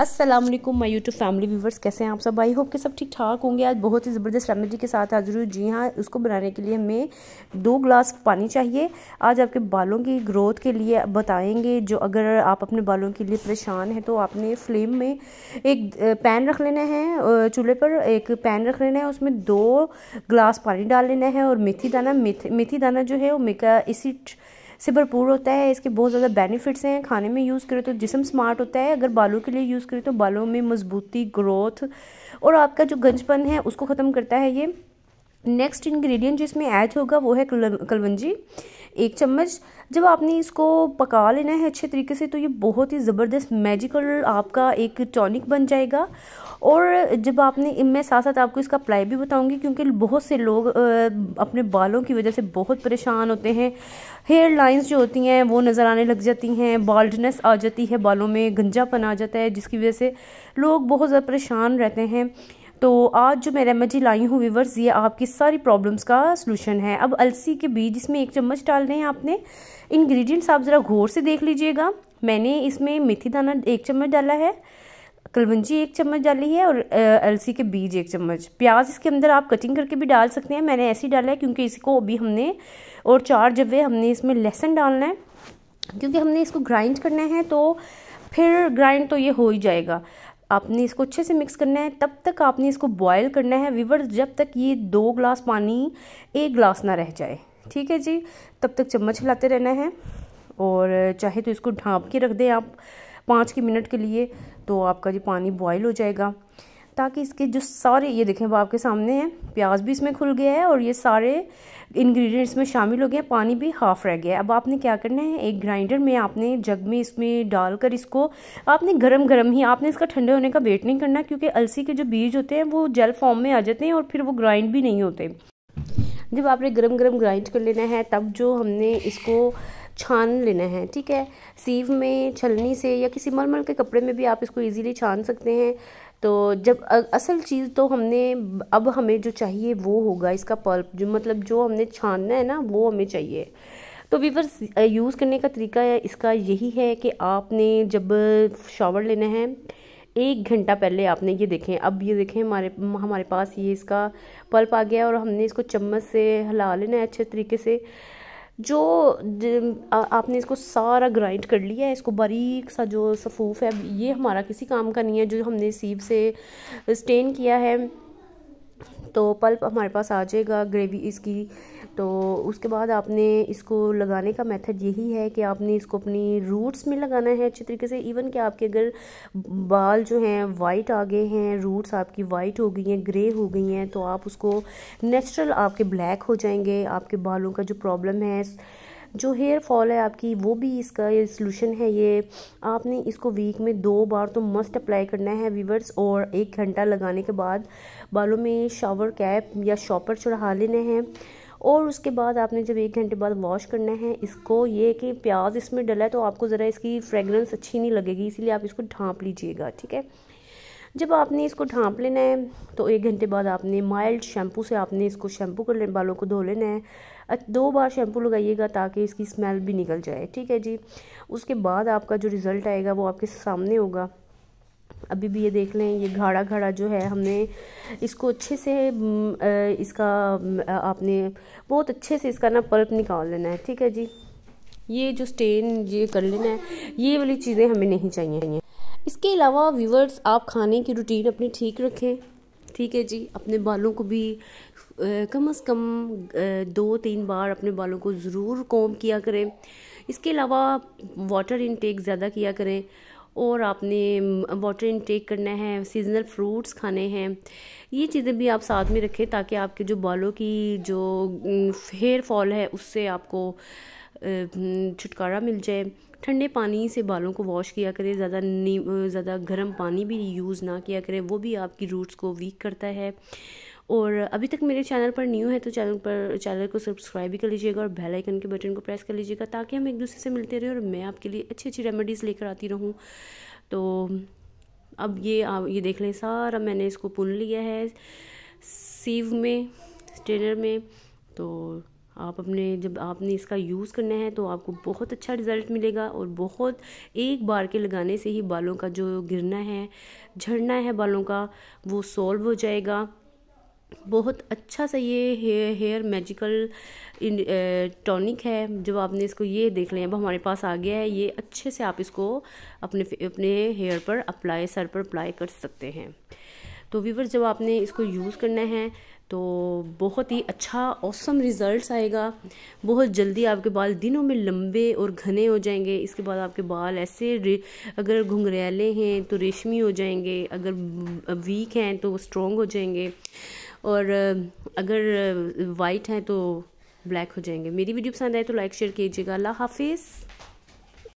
Aslam my YouTube family viewers कैसे हैं आप सब आई होप के सब ठीक ठाक होंगे आज बहुत ही ज़बरदस्त रेमेडी के साथ हाजिर हूँ जी हाँ उसको बनाने के लिए हमें दो ग्लास पानी चाहिए आज आपके बालों की ग्रोथ के लिए बताएंगे जो अगर आप अपने बालों के लिए परेशान हैं तो आपने फ्लेम में एक पैन रख लेना है चूल्हे पर एक पैन रख लेना है उसमें दो ग्लास पानी डाल लेना है और मेथी दाना मेथी मेथी दाना जो है वो मेका इसी से भरपूर होता है इसके बहुत ज़्यादा बेनिफिट्स हैं खाने में यूज़ करें तो जिसम स्मार्ट होता है अगर बालों के लिए यूज़ करें तो बालों में मजबूती ग्रोथ और आपका जो गंजपन है उसको ख़त्म करता है ये नेक्स्ट इंग्रेडिएंट जो इसमें ऐड होगा वो है कलवंजी एक चम्मच जब आपने इसको पका लेना है अच्छे तरीके से तो ये बहुत ही ज़बरदस्त मैजिकल आपका एक टॉनिक बन जाएगा और जब आपने मैं साथ साथ आपको इसका अप्लाई भी बताऊँगी क्योंकि बहुत से लोग अपने बालों की वजह से बहुत परेशान होते हैं हेयर लाइन्स जो होती हैं वो नज़र आने लग जाती हैं बाल्डनेस आ जाती है बालों में गंजापन आ जाता है जिसकी वजह से लोग बहुत ज़्यादा परेशान रहते हैं तो आज जो मैं रेमेडी लाई हूँ वीवर्स ये आपकी सारी प्रॉब्लम्स का सोलूशन है अब अलसी के बीज इसमें एक चम्मच डाल रहे हैं आपने इंग्रेडिएंट्स आप ज़रा गौर से देख लीजिएगा मैंने इसमें मेथी दाना एक चम्मच डाला है कलवंजी एक चम्मच डाली है और अलसी के बीज एक चम्मच प्याज इसके अंदर आप कटिंग करके भी डाल सकते हैं मैंने ऐसे ही डाला है क्योंकि इसको अभी हमने और चार जवे हमने इसमें लहसन डालना है क्योंकि हमने इसको ग्राइंड करना है तो फिर ग्राइंड तो ये हो ही जाएगा आपने इसको अच्छे से मिक्स करना है तब तक आपने इसको बॉयल करना है विवर जब तक ये दो ग्लास पानी एक ग्लास ना रह जाए ठीक है जी तब तक चम्मच हिलाते रहना है और चाहे तो इसको ढाँप के रख दें आप पाँच के मिनट के लिए तो आपका ये पानी बॉयल हो जाएगा ताकि इसके जो सारे ये देखें अब आपके सामने है प्याज भी इसमें खुल गया है और ये सारे इंग्रेडिएंट्स में शामिल हो गए हैं पानी भी हाफ रह गया है अब आपने क्या करना है एक ग्राइंडर में आपने जग में इसमें डालकर इसको आपने गरम गरम ही आपने इसका ठंडे होने का वेट नहीं करना क्योंकि अलसी के जो बीज होते हैं वो जेल फॉर्म में आ जाते हैं और फिर वो ग्राइंड भी नहीं होते जब आपने गर्म गरम ग्राइंड कर लेना है तब जो हमने इसको छान लेना है ठीक है सीव में छलनी से या किसी मलमल के कपड़े में भी आप इसको इजीली छान सकते हैं तो जब असल चीज़ तो हमने अब हमें जो चाहिए वो होगा इसका पल्प जो मतलब जो हमने छानना है ना वो हमें चाहिए तो वीवर यूज़ करने का तरीका इसका यही है कि आपने जब शावर लेना है एक घंटा पहले आपने ये देखें अब ये देखें हमारे हमारे पास ये इसका पल्प आ गया और हमने इसको चम्मच से हिला लेना है अच्छे तरीके से जो आपने इसको सारा ग्राइंड कर लिया है इसको बारीक सा जो सफ़ूफ है ये हमारा किसी काम का नहीं है जो हमने सीव से स्टेन किया है तो पल्प हमारे पास आ जाएगा ग्रेवी इसकी तो उसके बाद आपने इसको लगाने का मेथड यही है कि आपने इसको अपनी रूट्स में लगाना है अच्छे तरीके से इवन कि आपके अगर बाल जो हैं वाइट आ गए हैं रूट्स आपकी वाइट हो गई हैं ग्रे हो गई हैं तो आप उसको नेचुरल आपके ब्लैक हो जाएंगे आपके बालों का जो प्रॉब्लम है जो हेयर फॉल है आपकी वो भी इसका ये सोल्यूशन है ये आपने इसको वीक में दो बार तो मस्ट अप्लाई करना है वीवर्स और एक घंटा लगाने के बाद बालों में शावर कैप या शॉपर चढ़ा लेने हैं और उसके बाद आपने जब एक घंटे बाद वॉश करना है इसको ये कि प्याज इसमें डला है तो आपको ज़रा इसकी फ्रेगरेंस अच्छी नहीं लगेगी इसीलिए आप इसको ढाँप लीजिएगा ठीक है जब आपने इसको ढांप लेना है तो एक घंटे बाद आपने माइल्ड शैम्पू से आपने इसको शैम्पू कर बालों को धो लेना है दो बार शैम्पू लगाइएगा ताकि इसकी स्मेल भी निकल जाए ठीक है जी उसके बाद आपका जो रिज़ल्ट आएगा वो आपके सामने होगा अभी भी ये देख लें ये घाड़ा घाड़ा जो है हमने इसको अच्छे से इसका आपने बहुत अच्छे से इसका ना पल्प निकाल लेना है ठीक है जी ये जो स्टेन ये कर लेना है ये वाली चीज़ें हमें नहीं चाहिए इसके अलावा व्यूवर्स आप खाने की रूटीन अपनी ठीक रखें ठीक है जी अपने बालों को भी कम से कम दो तीन बार अपने बालों को ज़रूर कॉम किया करें इसके अलावा वाटर इनटेक ज़्यादा किया करें और आपने वाटर इनटेक करना है सीजनल फ्रूट्स खाने हैं ये चीज़ें भी आप साथ में रखें ताकि आपके जो बालों की जो हेयर फॉल है उससे आपको छुटकारा मिल जाए ठंडे पानी से बालों को वॉश किया करें ज़्यादा ज़्यादा गर्म पानी भी यूज़ ना किया करें वो भी आपकी रूट्स को वीक करता है और अभी तक मेरे चैनल पर न्यू है तो चैनल पर चैनल को सब्सक्राइब भी कर लीजिएगा और बेल आइकन के बटन को प्रेस कर लीजिएगा ताकि हम एक दूसरे से मिलते रहें और मैं आपके लिए अच्छी अच्छी रेमेडीज़ लेकर आती रहूँ तो अब ये आप ये देख लें सारा मैंने इसको पुन लिया है सीव में स्ट्रेनर में तो आप अपने जब आपने इसका यूज़ करना है तो आपको बहुत अच्छा रिज़ल्ट मिलेगा और बहुत एक बार के लगाने से ही बालों का जो गिरना है झड़ना है बालों का वो सॉल्व हो जाएगा बहुत अच्छा सा ये हेयर हेयर मैजिकल टॉनिक है जब आपने इसको ये देख लें अब हमारे पास आ गया है ये अच्छे से आप इसको अपने अपने हेयर पर अप्लाई सर पर अप्लाई कर सकते हैं तो वीवर जब आपने इसको यूज़ करना है तो बहुत ही अच्छा औसम रिज़ल्ट आएगा बहुत जल्दी आपके बाल दिनों में लंबे और घने हो जाएंगे इसके बाद आपके बाल ऐसे अगर घुंघरेले हैं तो रेशमी हो जाएंगे अगर वीक हैं तो स्ट्रॉन्ग हो जाएंगे और अगर वाइट हैं तो ब्लैक हो जाएंगे मेरी वीडियो पसंद आए तो लाइक शेयर कीजिएगा अल्लाह हाफिज़